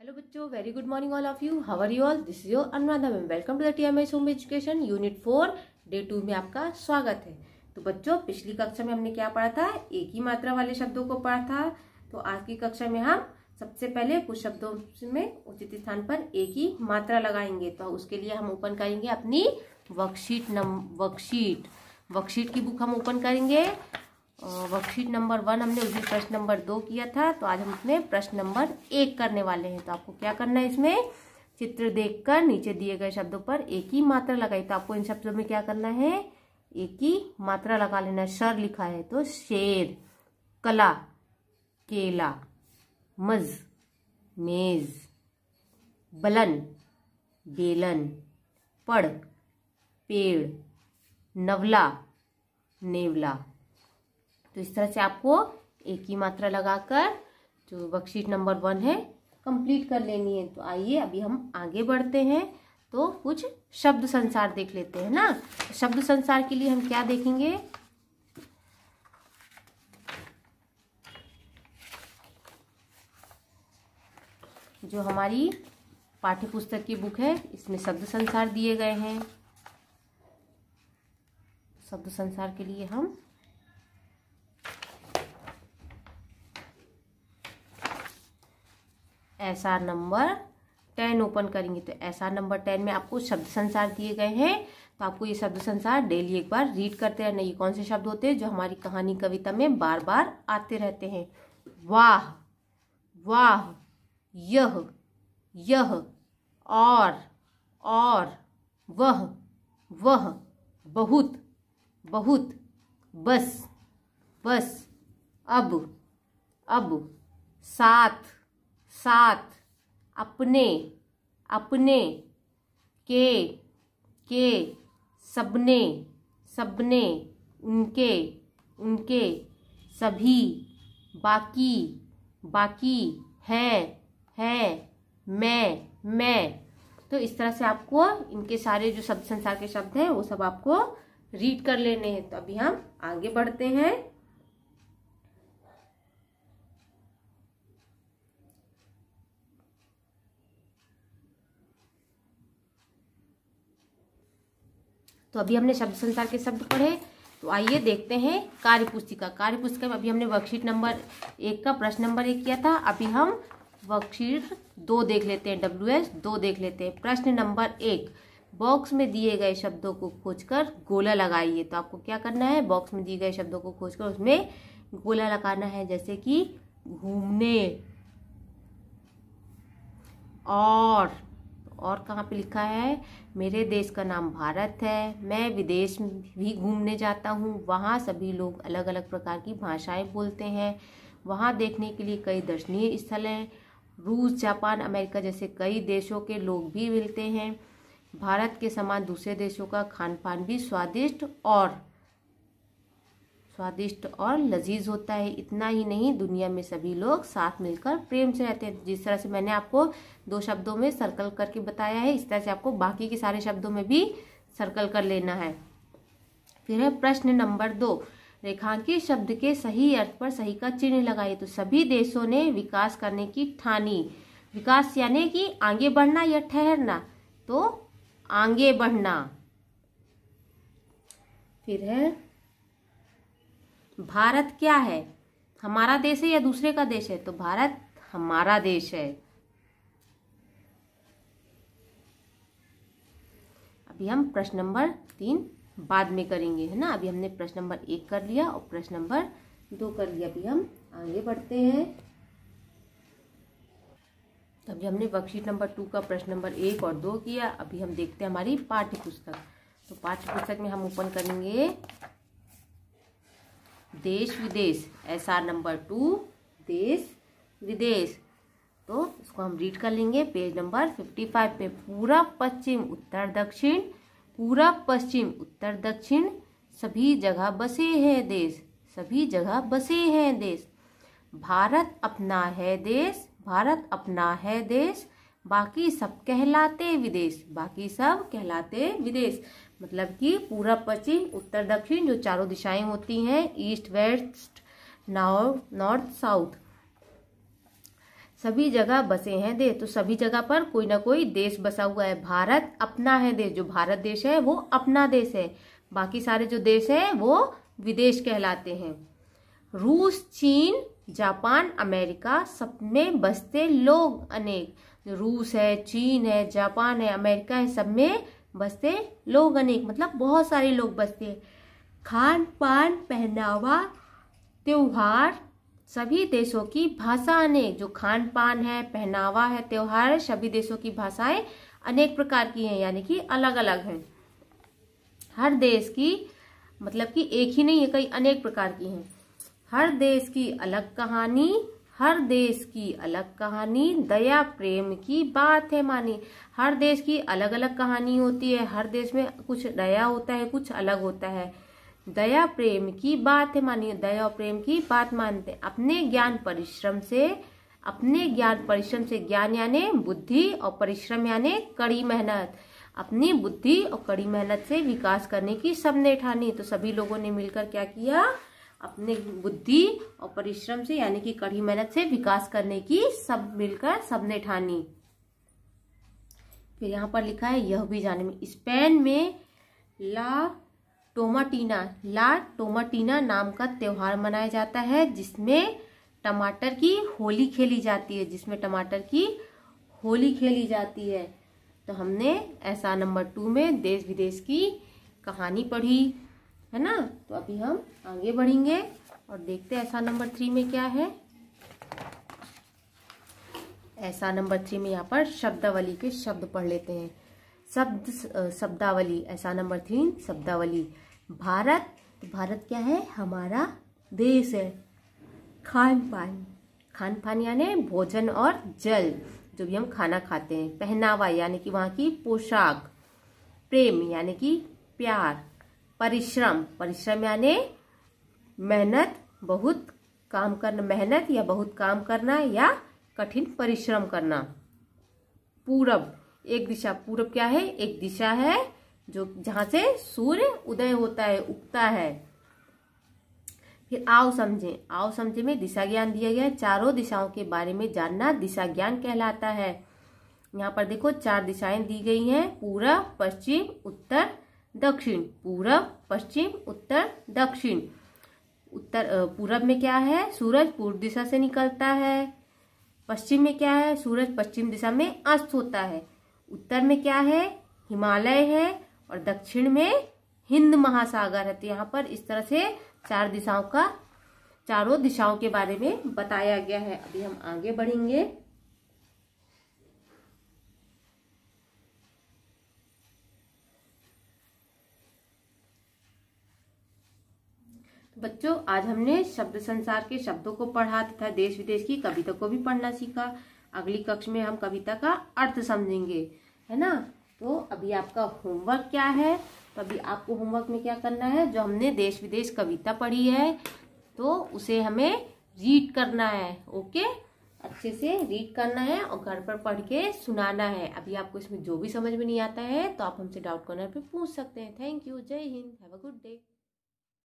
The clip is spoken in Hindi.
हेलो बच्चों very good morning all of you how are you all this is your Anuradha ma'am welcome to the T M S home education unit four day two में आपका स्वागत है तो बच्चों पिछली कक्षा में हमने क्या पढ़ा था एक ही मात्रा वाले शब्दों को पढ़ा था तो आज की कक्षा में हम सबसे पहले कुछ शब्दों में उचित स्थान पर एक ही मात्रा लगाएंगे तो उसके लिए हम ओपन करेंगे अपनी वर्कशीट नम वर्कशीट वर्कशीट की बुक हम ओपन करेंगे वर्कशीट नंबर वन हमने उसमें प्रश्न नंबर दो किया था तो आज हम इसमें प्रश्न नंबर एक करने वाले हैं तो आपको क्या करना है इसमें चित्र देखकर नीचे दिए गए शब्दों पर एक ही मात्रा लगाई तो आपको इन शब्दों में क्या करना है एक ही मात्रा लगा लेना शर लिखा है तो शेर कला केला मज मेज बलन बेलन पड़ पेड़ नवला नेवला तो इस तरह से आपको एक ही मात्रा लगाकर जो वर्कशीट नंबर वन है कंप्लीट कर लेनी है तो आइए अभी हम आगे बढ़ते हैं तो कुछ शब्द संसार देख लेते हैं ना शब्द संसार के लिए हम क्या देखेंगे जो हमारी पाठ्य पुस्तक की बुक है इसमें शब्द संसार दिए गए हैं शब्द संसार के लिए हम ऐसा नंबर टेन ओपन करेंगे तो ऐसा नंबर टेन में आपको शब्द संसार दिए गए हैं तो आपको ये शब्द संसार डेली एक बार रीड करते रहना ये कौन से शब्द होते हैं जो हमारी कहानी कविता में बार बार आते रहते हैं वाह वाह यह यह और और वह वह बहुत बहुत बस बस अब अब साथ साथ अपने अपने के के सबने सबने उनके उनके सभी बाकी बाकी हैं हैं मैं मैं तो इस तरह से आपको इनके सारे जो शब्द संसार के शब्द हैं वो सब आपको रीड कर लेने हैं तो अभी हम आगे बढ़ते हैं तो अभी हमने शब्द संसार के शब्द पढ़े तो आइए देखते हैं कार्य पुस्तिका कार्य पुस्तिका में अभी हमने वर्कशीट नंबर एक का प्रश्न नंबर एक किया था अभी हम वर्कशीट दो देख लेते हैं डब्ल्यू एस दो देख लेते हैं प्रश्न नंबर एक बॉक्स में दिए गए शब्दों को खोजकर गोला लगाइए तो आपको क्या करना है बॉक्स में दिए गए शब्दों को खोजकर उसमें गोला लगाना है जैसे कि घूमने और और कहाँ पे लिखा है मेरे देश का नाम भारत है मैं विदेश भी घूमने जाता हूँ वहाँ सभी लोग अलग अलग प्रकार की भाषाएं बोलते हैं वहाँ देखने के लिए कई दर्शनीय स्थल हैं रूस जापान अमेरिका जैसे कई देशों के लोग भी मिलते हैं भारत के समान दूसरे देशों का खान पान भी स्वादिष्ट और स्वादिष्ट और लजीज होता है इतना ही नहीं दुनिया में सभी लोग साथ मिलकर प्रेम से रहते हैं जिस तरह से मैंने आपको दो शब्दों में सर्कल करके बताया है इस तरह से आपको बाकी के सारे शब्दों में भी सर्कल कर लेना है फिर है प्रश्न नंबर दो रेखांकित शब्द के सही अर्थ पर सही का चिन्ह लगाइए तो सभी देशों ने विकास करने की ठानी विकास यानी कि आगे बढ़ना या ठहरना तो आगे बढ़ना फिर है भारत क्या है हमारा देश है या दूसरे का देश है तो भारत हमारा देश है अभी हम प्रश्न नंबर तीन बाद में करेंगे है ना अभी हमने प्रश्न नंबर एक कर लिया और प्रश्न नंबर दो कर लिया अभी हम आगे बढ़ते हैं तो अभी हमने वर्कशीट नंबर टू का प्रश्न नंबर एक और दो किया अभी हम देखते हैं हमारी पाठ्य पुस्तक तो पाठ्य पुस्तक में हम ओपन करेंगे देश विदेश एस आर नंबर टू देश विदेश तो इसको हम रीड कर लेंगे पेज नंबर फिफ्टी फाइव पे पूरा पश्चिम उत्तर दक्षिण पूरा पश्चिम उत्तर दक्षिण सभी जगह बसे हैं देश सभी जगह बसे हैं देश भारत अपना है देश भारत अपना है देश बाकी सब कहलाते विदेश बाकी सब कहलाते विदेश मतलब कि पूरा पश्चिम उत्तर दक्षिण जो चारों दिशाएं होती हैं ईस्ट वेस्ट नॉर्थ साउथ सभी जगह बसे हैं देश तो सभी जगह पर कोई ना कोई देश बसा हुआ है भारत अपना है देश जो भारत देश है वो अपना देश है बाकी सारे जो देश हैं वो विदेश कहलाते हैं रूस चीन जापान अमेरिका सब में बसते लोग अनेक रूस है चीन है जापान है अमेरिका है सब में बसते लोग अनेक मतलब बहुत सारे लोग बसते खान पान पहनावा त्यौहार सभी देशों की भाषा अनेक जो खान पान है पहनावा है त्यौहार है सभी देशों की भाषाएं अनेक प्रकार की हैं यानी कि अलग अलग हैं हर देश की मतलब कि एक ही नहीं है कई अनेक प्रकार की हैं हर देश की अलग कहानी हर देश की अलग कहानी दया प्रेम की बात है मानी हर देश की अलग अलग कहानी होती है हर देश में कुछ दया होता है कुछ अलग होता है दया प्रेम की बात है मानिए दया और प्रेम की बात मानते हैं अपने ज्ञान परिश्रम से अपने ज्ञान परिश्रम से ज्ञान यानी बुद्धि और परिश्रम यानी कड़ी मेहनत अपनी बुद्धि और कड़ी मेहनत से विकास करने की सबने ठानी तो सभी लोगों ने मिलकर क्या किया अपने बुद्धि और परिश्रम से यानी कि कड़ी मेहनत से विकास करने की सब मिलकर सबने ठानी फिर यहाँ पर लिखा है यह भी जाने में स्पेन में ला टोमाटीना ला टोमाटीना नाम का त्यौहार मनाया जाता है जिसमें टमाटर की होली खेली जाती है जिसमें टमाटर की होली खेली जाती है तो हमने ऐसा नंबर टू में देश विदेश की कहानी पढ़ी है ना तो अभी हम आगे बढ़ेंगे और देखते हैं ऐसा नंबर थ्री में क्या है ऐसा नंबर थ्री में यहाँ पर शब्दावली के शब्द पढ़ लेते हैं शब्द शब्दावली ऐसा नंबर थ्री शब्दावली भारत तो भारत क्या है हमारा देश है खान पान खान पान यानी भोजन और जल जो भी हम खाना खाते हैं पहनावा यानी कि वहाँ की पोशाक प्रेम यानी कि प्यार परिश्रम परिश्रम यानी मेहनत बहुत काम करना मेहनत या बहुत काम करना या कठिन परिश्रम करना पूरब एक दिशा पूरब क्या है एक दिशा है जो जहां से सूर्य उदय होता है उगता है फिर आओ समझे आओ समझे में दिशा ज्ञान दिया गया है चारों दिशाओं के बारे में जानना दिशा ज्ञान कहलाता है यहाँ पर देखो चार दिशाएं दी गई हैं पूरब पश्चिम उत्तर दक्षिण पूरब पश्चिम उत्तर दक्षिण उत्तर पूरब में क्या है सूरज पूर्व दिशा से निकलता है पश्चिम में क्या है सूरज पश्चिम दिशा में अस्त होता है उत्तर में क्या है हिमालय है और दक्षिण में हिंद महासागर है तो यहाँ पर इस तरह से चार दिशाओं का चारों दिशाओं के बारे में बताया गया है अभी हम आगे बढ़ेंगे बच्चों आज हमने शब्द संसार के शब्दों को पढ़ा तथा देश विदेश की कविता को भी पढ़ना सीखा अगली कक्ष में हम कविता का अर्थ समझेंगे है ना तो अभी आपका होमवर्क क्या है तो अभी आपको होमवर्क में क्या करना है जो हमने देश विदेश कविता पढ़ी है तो उसे हमें रीड करना है ओके अच्छे से रीड करना है और घर पर पढ़ के सुनाना है अभी आपको इसमें जो भी समझ में नहीं आता है तो आप हमसे डाउट कॉर्नर पे पूछ सकते हैं थैंक यू जय हिंद हैव अ गुड डे